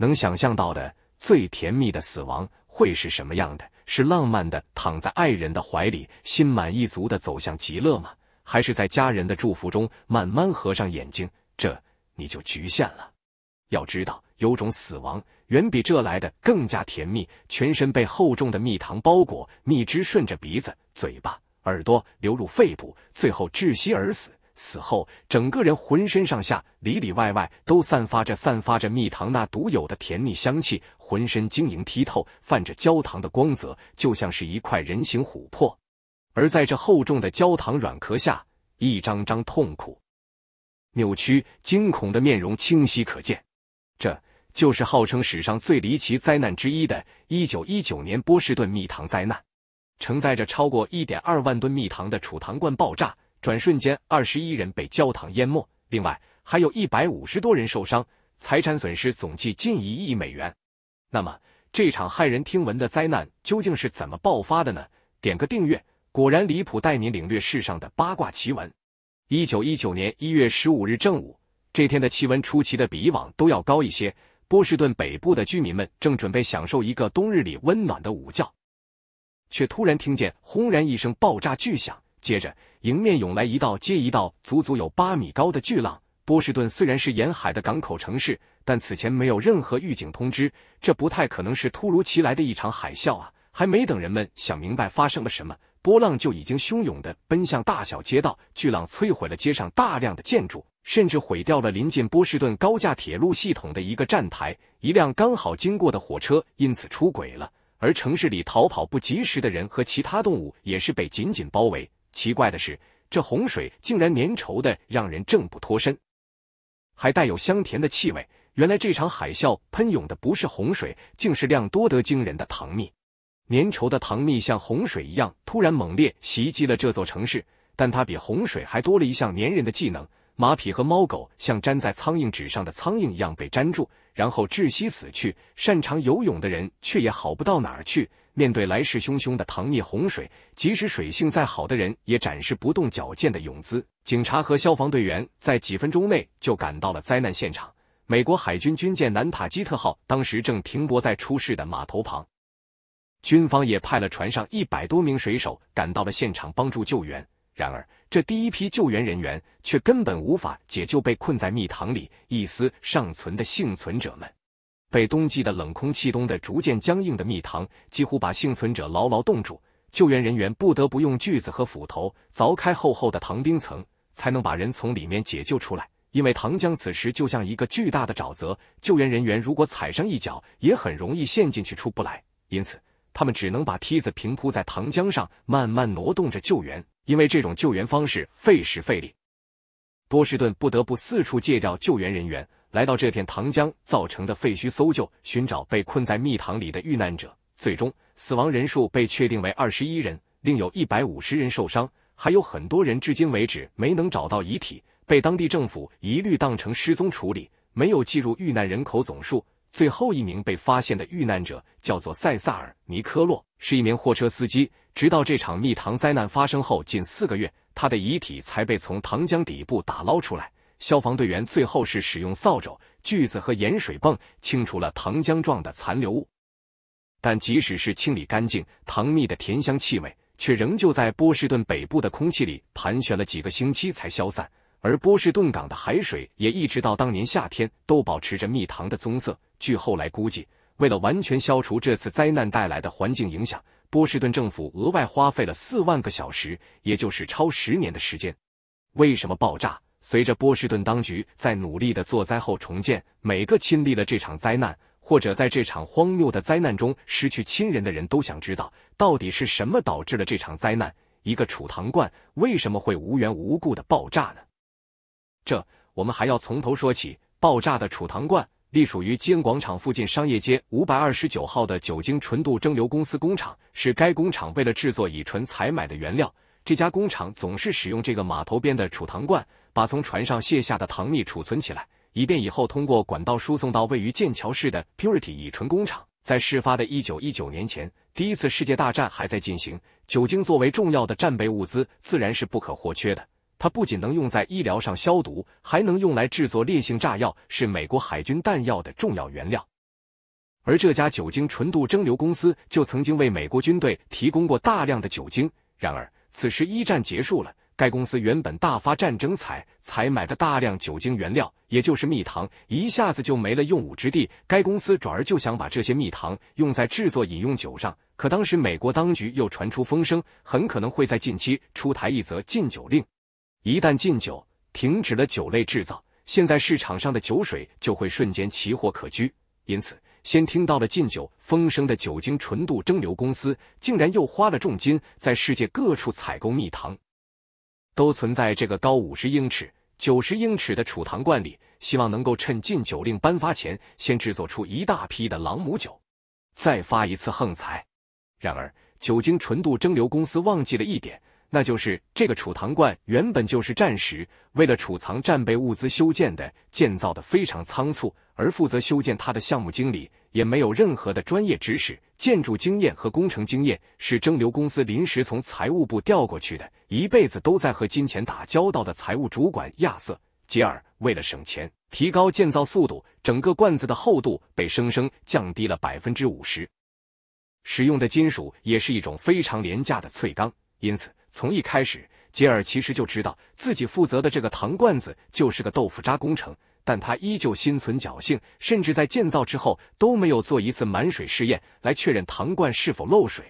能想象到的最甜蜜的死亡会是什么样的？是浪漫的躺在爱人的怀里，心满意足的走向极乐吗？还是在家人的祝福中慢慢合上眼睛？这你就局限了。要知道，有种死亡远比这来的更加甜蜜，全身被厚重的蜜糖包裹，蜜汁顺着鼻子、嘴巴、耳朵流入肺部，最后窒息而死。死后，整个人浑身上下、里里外外都散发着散发着蜜糖那独有的甜蜜香气，浑身晶莹剔透，泛着焦糖的光泽，就像是一块人形琥珀。而在这厚重的焦糖软壳下，一张张痛苦、扭曲、惊恐的面容清晰可见。这就是号称史上最离奇灾难之一的1919年波士顿蜜糖灾难，承载着超过1.2万吨蜜糖的储糖罐爆炸。转瞬间，二十一人被焦糖淹没，另外还有一百五十多人受伤，财产损失总计近一亿美元。那么，这场骇人听闻的灾难究竟是怎么爆发的呢？点个订阅，果然离谱，带您领略世上的八卦奇闻。一九一九年一月十五日正午，这天的气温出奇的比以往都要高一些。波士顿北部的居民们正准备享受一个冬日里温暖的午觉，却突然听见轰然一声爆炸巨响。接着，迎面涌来一道接一道，足足有八米高的巨浪。波士顿虽然是沿海的港口城市，但此前没有任何预警通知，这不太可能是突如其来的一场海啸啊！还没等人们想明白发生了什么，波浪就已经汹涌地奔向大小街道。巨浪摧毁了街上大量的建筑，甚至毁掉了临近波士顿高架铁路系统的一个站台，一辆刚好经过的火车因此出轨了。而城市里逃跑不及时的人和其他动物也是被紧紧包围。奇怪的是，这洪水竟然粘稠的让人挣不脱身，还带有香甜的气味。原来这场海啸喷涌的不是洪水，竟是量多得惊人的糖蜜。粘稠的糖蜜像洪水一样突然猛烈袭击了这座城市，但它比洪水还多了一项粘人的技能。马匹和猫狗像粘在苍蝇纸上的苍蝇一样被粘住。然后窒息死去。擅长游泳的人却也好不到哪儿去。面对来势汹汹的糖蜜洪水，即使水性再好的人也展示不动矫健的泳姿。警察和消防队员在几分钟内就赶到了灾难现场。美国海军军舰南塔基特号当时正停泊在出事的码头旁，军方也派了船上一百多名水手赶到了现场帮助救援。然而。这第一批救援人员却根本无法解救被困在蜜糖里一丝尚存的幸存者们。被冬季的冷空气冻得逐渐僵硬的蜜糖，几乎把幸存者牢牢冻住。救援人员不得不用锯子和斧头凿开厚厚的糖冰层，才能把人从里面解救出来。因为糖浆此时就像一个巨大的沼泽，救援人员如果踩上一脚，也很容易陷进去出不来。因此，他们只能把梯子平铺在糖浆上，慢慢挪动着救援。因为这种救援方式费时费力，波士顿不得不四处借调救援人员，来到这片糖浆造成的废墟搜救，寻找被困在蜜糖里的遇难者。最终，死亡人数被确定为二十一人，另有一百五十人受伤，还有很多人至今为止没能找到遗体，被当地政府一律当成失踪处理，没有计入遇难人口总数。最后一名被发现的遇难者叫做塞萨尔·尼科洛，是一名货车司机。直到这场蜜糖灾难发生后近四个月，他的遗体才被从糖浆底部打捞出来。消防队员最后是使用扫帚、锯子和盐水泵清除了糖浆状的残留物。但即使是清理干净，糖蜜的甜香气味却仍旧在波士顿北部的空气里盘旋了几个星期才消散。而波士顿港的海水也一直到当年夏天都保持着蜜糖的棕色。据后来估计，为了完全消除这次灾难带来的环境影响。波士顿政府额外花费了四万个小时，也就是超十年的时间。为什么爆炸？随着波士顿当局在努力的做灾后重建，每个亲历了这场灾难，或者在这场荒谬的灾难中失去亲人的人都想知道，到底是什么导致了这场灾难？一个储糖罐为什么会无缘无故的爆炸呢？这，我们还要从头说起。爆炸的储糖罐。隶属于金广场附近商业街五百二十九号的酒精纯度蒸馏公司工厂，是该工厂为了制作乙醇采买的原料。这家工厂总是使用这个码头边的储糖罐，把从船上卸下的糖蜜储存起来，以便以后通过管道输送到位于剑桥市的 Purity 乙醇工厂。在事发的一九一九年前，第一次世界大战还在进行，酒精作为重要的战备物资，自然是不可或缺的。它不仅能用在医疗上消毒，还能用来制作烈性炸药，是美国海军弹药的重要原料。而这家酒精纯度蒸馏公司就曾经为美国军队提供过大量的酒精。然而，此时一战结束了，该公司原本大发战争财采买的大量酒精原料，也就是蜜糖，一下子就没了用武之地。该公司转而就想把这些蜜糖用在制作饮用酒上，可当时美国当局又传出风声，很可能会在近期出台一则禁酒令。一旦禁酒，停止了酒类制造，现在市场上的酒水就会瞬间奇货可居。因此，先听到了禁酒风声的酒精纯度蒸馏公司，竟然又花了重金在世界各处采购蜜糖，都存在这个高五十英尺、九十英尺的储糖罐里，希望能够趁禁酒令颁发前，先制作出一大批的朗姆酒，再发一次横财。然而，酒精纯度蒸馏公司忘记了一点。那就是这个储藏罐原本就是战时为了储藏战备物资修建的，建造的非常仓促，而负责修建它的项目经理也没有任何的专业知识、建筑经验和工程经验，是蒸馏公司临时从财务部调过去的，一辈子都在和金钱打交道的财务主管亚瑟·杰尔，为了省钱、提高建造速度，整个罐子的厚度被生生降低了百分之五十，使用的金属也是一种非常廉价的脆钢。因此，从一开始，杰尔其实就知道自己负责的这个糖罐子就是个豆腐渣工程，但他依旧心存侥幸，甚至在建造之后都没有做一次满水试验来确认糖罐是否漏水。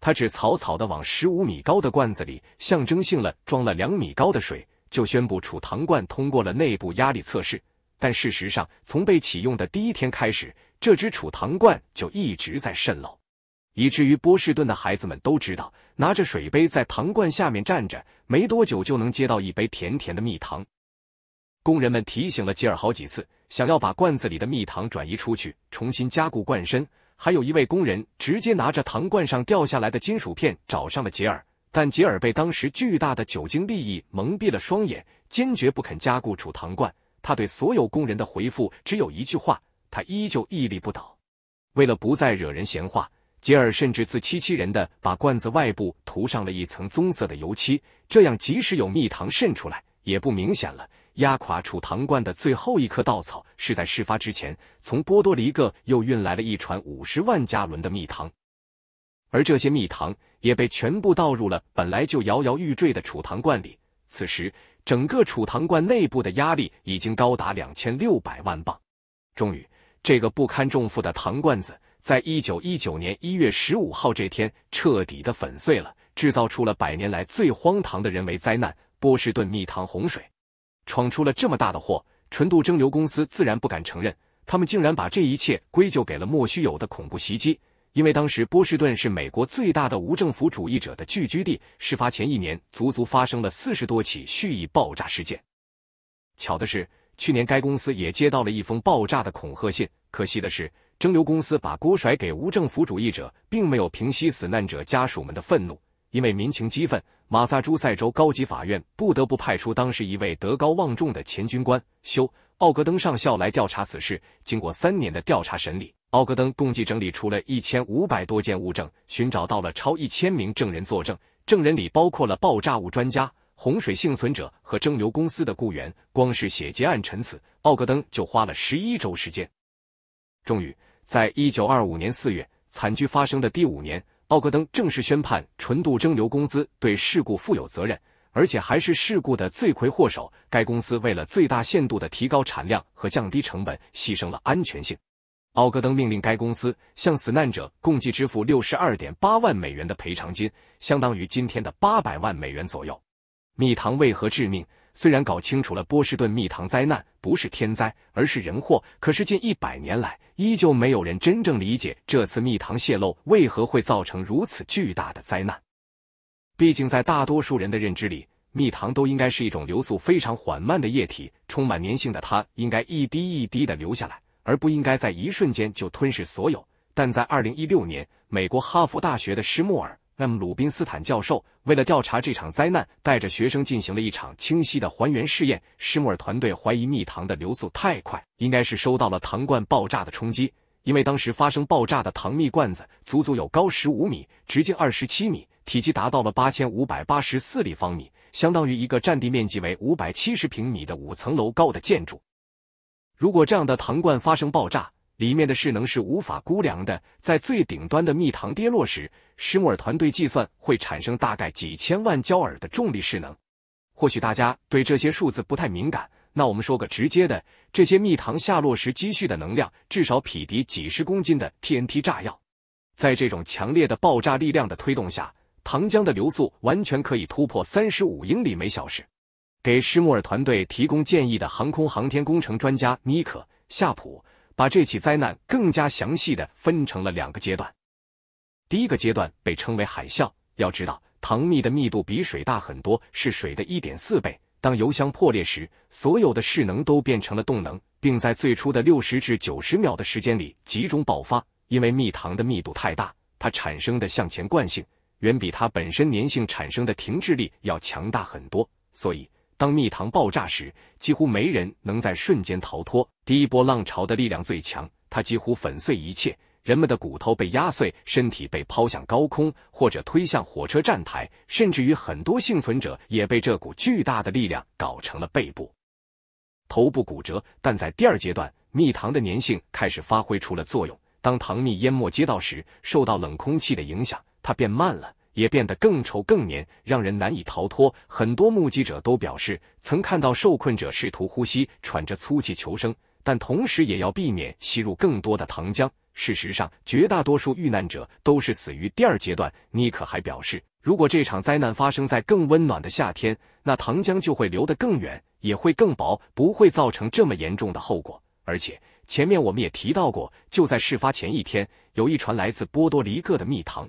他只草草的往十五米高的罐子里象征性了装了两米高的水，就宣布储糖罐通过了内部压力测试。但事实上，从被启用的第一天开始，这只储糖罐就一直在渗漏。以至于波士顿的孩子们都知道，拿着水杯在糖罐下面站着，没多久就能接到一杯甜甜的蜜糖。工人们提醒了杰尔好几次，想要把罐子里的蜜糖转移出去，重新加固罐身。还有一位工人直接拿着糖罐上掉下来的金属片找上了杰尔，但杰尔被当时巨大的酒精利益蒙蔽了双眼，坚决不肯加固储糖罐。他对所有工人的回复只有一句话：他依旧屹立不倒。为了不再惹人闲话。杰尔甚至自欺欺人的把罐子外部涂上了一层棕色的油漆，这样即使有蜜糖渗出来，也不明显了。压垮储糖罐的最后一颗稻草，是在事发之前，从波多黎各又运来了一船五十万加仑的蜜糖，而这些蜜糖也被全部倒入了本来就摇摇欲坠的储糖罐里。此时，整个储糖罐内部的压力已经高达两千六百万磅。终于，这个不堪重负的糖罐子。在一九一九年一月十五号这天，彻底的粉碎了，制造出了百年来最荒唐的人为灾难——波士顿蜜糖洪水，闯出了这么大的祸。纯度蒸馏公司自然不敢承认，他们竟然把这一切归咎给了莫须有的恐怖袭击。因为当时波士顿是美国最大的无政府主义者的聚居地，事发前一年足足发生了四十多起蓄意爆炸事件。巧的是，去年该公司也接到了一封爆炸的恐吓信。可惜的是。蒸馏公司把锅甩给无政府主义者，并没有平息死难者家属们的愤怒。因为民情激愤，马萨诸塞州高级法院不得不派出当时一位德高望重的前军官休·奥格登上校来调查此事。经过三年的调查审理，奥格登共计整理出了一千五百多件物证，寻找到了超一千名证人作证。证人里包括了爆炸物专家、洪水幸存者和蒸馏公司的雇员。光是写结案陈词，奥格登就花了十一周时间。终于。在一九二五年四月，惨剧发生的第五年，奥格登正式宣判纯度蒸馏公司对事故负有责任，而且还是事故的罪魁祸首。该公司为了最大限度的提高产量和降低成本，牺牲了安全性。奥格登命令该公司向死难者共计支付六十二点八万美元的赔偿金，相当于今天的八百万美元左右。蜜糖为何致命？虽然搞清楚了波士顿蜜糖灾难不是天灾，而是人祸，可是近一百年来，依旧没有人真正理解这次蜜糖泄露为何会造成如此巨大的灾难。毕竟，在大多数人的认知里，蜜糖都应该是一种流速非常缓慢的液体，充满粘性的它应该一滴一滴的流下来，而不应该在一瞬间就吞噬所有。但在二零一六年，美国哈佛大学的施莫尔。那么，鲁宾斯坦教授为了调查这场灾难，带着学生进行了一场清晰的还原试验。施莫尔团队怀疑蜜糖的流速太快，应该是受到了糖罐爆炸的冲击，因为当时发生爆炸的糖蜜罐子足足有高十五米，直径二十七米，体积达到了八千五百八十四立方米，相当于一个占地面积为五百七十平米的五层楼高的建筑。如果这样的糖罐发生爆炸，里面的势能是无法估量的，在最顶端的蜜糖跌落时，施穆尔团队计算会产生大概几千万焦耳的重力势能。或许大家对这些数字不太敏感，那我们说个直接的：这些蜜糖下落时积蓄的能量，至少匹敌几十公斤的 TNT 炸药。在这种强烈的爆炸力量的推动下，糖浆的流速完全可以突破三十五英里每小时。给施穆尔团队提供建议的航空航天工程专家尼克·夏普。把这起灾难更加详细的分成了两个阶段，第一个阶段被称为海啸。要知道，糖蜜的密度比水大很多，是水的一点四倍。当油箱破裂时，所有的势能都变成了动能，并在最初的六十至九十秒的时间里集中爆发。因为蜜糖的密度太大，它产生的向前惯性远比它本身粘性产生的停滞力要强大很多，所以。当蜜糖爆炸时，几乎没人能在瞬间逃脱。第一波浪潮的力量最强，它几乎粉碎一切，人们的骨头被压碎，身体被抛向高空或者推向火车站台，甚至于很多幸存者也被这股巨大的力量搞成了背部、头部骨折。但在第二阶段，蜜糖的粘性开始发挥出了作用。当糖蜜淹没街道时，受到冷空气的影响，它变慢了。也变得更稠更黏，让人难以逃脱。很多目击者都表示，曾看到受困者试图呼吸，喘着粗气求生，但同时也要避免吸入更多的糖浆。事实上，绝大多数遇难者都是死于第二阶段。尼可还表示，如果这场灾难发生在更温暖的夏天，那糖浆就会流得更远，也会更薄，不会造成这么严重的后果。而且，前面我们也提到过，就在事发前一天，有一船来自波多黎各的蜜糖。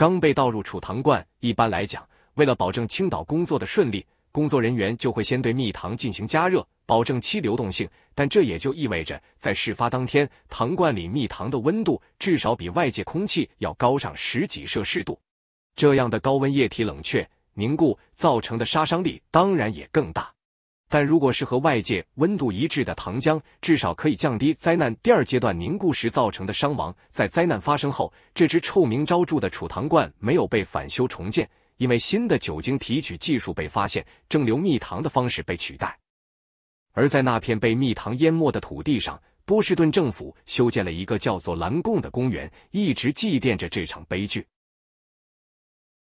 刚被倒入储糖罐，一般来讲，为了保证倾倒工作的顺利，工作人员就会先对蜜糖进行加热，保证其流动性。但这也就意味着，在事发当天，糖罐里蜜糖的温度至少比外界空气要高上十几摄氏度。这样的高温液体冷却凝固造成的杀伤力，当然也更大。但如果是和外界温度一致的糖浆，至少可以降低灾难第二阶段凝固时造成的伤亡。在灾难发生后，这只臭名昭著的储糖罐没有被返修重建，因为新的酒精提取技术被发现，蒸馏蜜糖的方式被取代。而在那片被蜜糖淹没的土地上，波士顿政府修建了一个叫做蓝贡的公园，一直祭奠着这场悲剧。